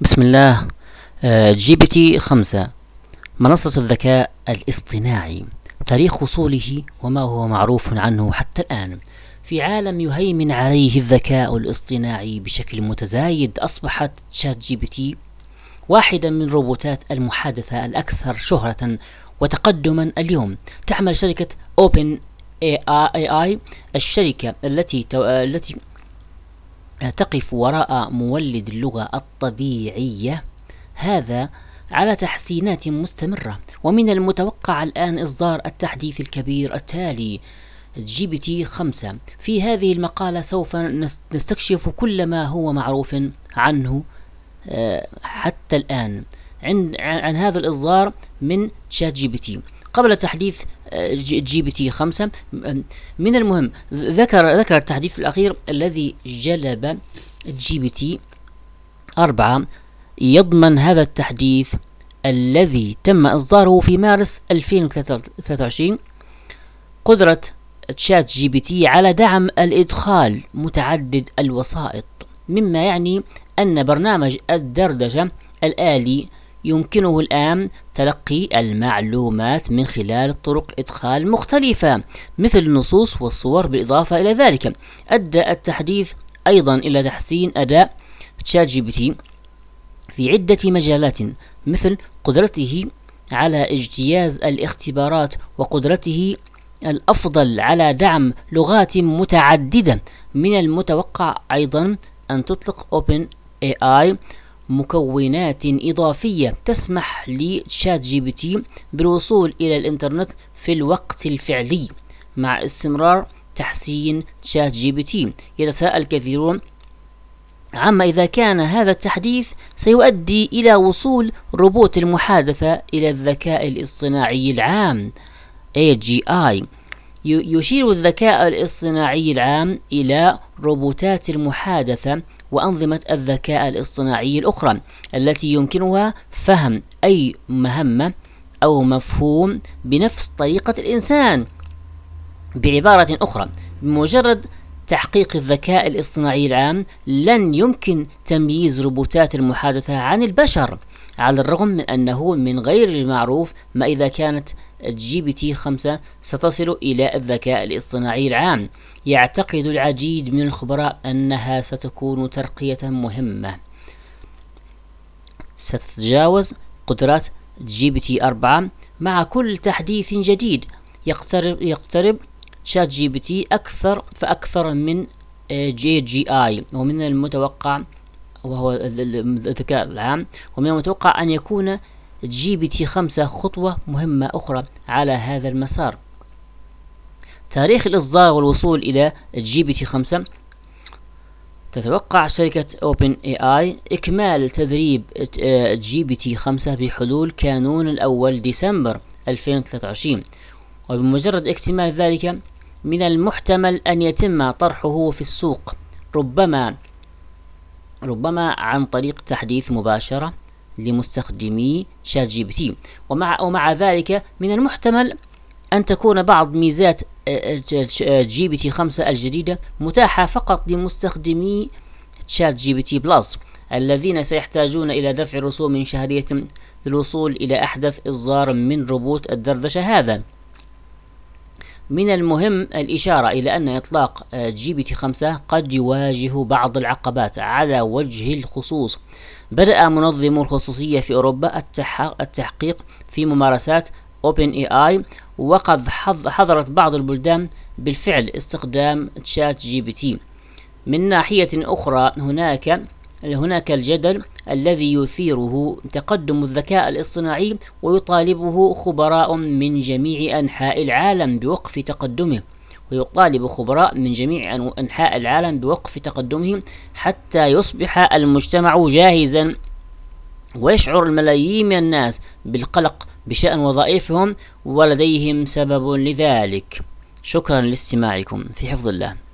بسم الله آه، جي بي تي 5 منصة الذكاء الاصطناعي تاريخ وصوله وما هو معروف عنه حتى الآن في عالم يهيمن عليه الذكاء الاصطناعي بشكل متزايد أصبحت شات جي بي تي واحدة من روبوتات المحادثة الأكثر شهرة وتقدما اليوم تعمل شركة أوبن اي إيه اي الشركة التي التي تقف وراء مولد اللغة الطبيعية هذا على تحسينات مستمرة ومن المتوقع الآن إصدار التحديث الكبير التالي جي بي تي 5 في هذه المقالة سوف نستكشف كل ما هو معروف عنه آه، حتى الآن عن, عن هذا الإصدار من تشات جي بي تي قبل تحديث آه، جي بي تي 5 من المهم ذكر ذكر التحديث الأخير الذي جلب جي بي تي 4 يضمن هذا التحديث الذي تم إصداره في مارس 2023 قدرة تشات جي بي تي على دعم الإدخال متعدد الوسائط مما يعني أن برنامج الدردشة الآلي يمكنه الآن تلقي المعلومات من خلال طرق إدخال مختلفة مثل النصوص والصور بالإضافة إلى ذلك أدى التحديث أيضا إلى تحسين أداء تشات جي بي تي في عدة مجالات مثل قدرته على اجتياز الاختبارات وقدرته الأفضل على دعم لغات متعددة من المتوقع أيضا أن تطلق Open AI مكونات إضافية تسمح لشات جي بي تي بالوصول إلى الإنترنت في الوقت الفعلي مع استمرار تحسين شات جي بي تي يتساءل كثيرون عما إذا كان هذا التحديث سيؤدي إلى وصول روبوت المحادثة إلى الذكاء الاصطناعي العام AGI يشير الذكاء الاصطناعي العام إلى روبوتات المحادثة وأنظمة الذكاء الاصطناعي الأخرى التي يمكنها فهم أي مهمة أو مفهوم بنفس طريقة الإنسان بعبارة أخرى بمجرد تحقيق الذكاء الاصطناعي العام لن يمكن تمييز روبوتات المحادثة عن البشر على الرغم من أنه من غير المعروف ما إذا كانت جي بي تي 5 ستصل إلى الذكاء الاصطناعي العام يعتقد العديد من الخبراء أنها ستكون ترقية مهمة ستتجاوز قدرات جي بي تي 4 مع كل تحديث جديد يقترب يقترب شات جي بي تي أكثر فأكثر من جي جي آي ومن المتوقع وهو الذكاء العام ومن المتوقع أن يكون جي بي تي خمسة خطوة مهمة أخرى على هذا المسار تاريخ الإصدار والوصول إلى جي بي تي خمسة تتوقع شركة أوبن اي اي إكمال تدريب جي بي تي 5 بحلول كانون الأول ديسمبر 2023 وبمجرد اكتمال ذلك من المحتمل أن يتم طرحه في السوق ربما ربما عن طريق تحديث مباشرة لمستخدمي شات جي بي تي ومع ومع ذلك من المحتمل أن تكون بعض ميزات آه، آه، آه، جي بي تي 5 الجديدة متاحة فقط لمستخدمي شات جي بي تي بلس الذين سيحتاجون إلى دفع رسوم شهرية للوصول إلى أحدث إصدار من روبوت الدردشة هذا من المهم الإشارة إلى أن إطلاق جي بي تي 5 قد يواجه بعض العقبات على وجه الخصوص بدأ منظمو الخصوصية في أوروبا التحقيق في ممارسات أوبن اي اي وقد حظرت بعض البلدان بالفعل استخدام تشات جي بي تي من ناحية أخرى هناك هناك الجدل الذي يثيره تقدم الذكاء الاصطناعي ويطالبه خبراء من جميع أنحاء العالم بوقف تقدمه ويطالب خبراء من جميع أنحاء العالم بوقف تقدمهم حتى يصبح المجتمع جاهزا ويشعر الملايين من الناس بالقلق بشأن وظائفهم ولديهم سبب لذلك شكرا لاستماعكم في حفظ الله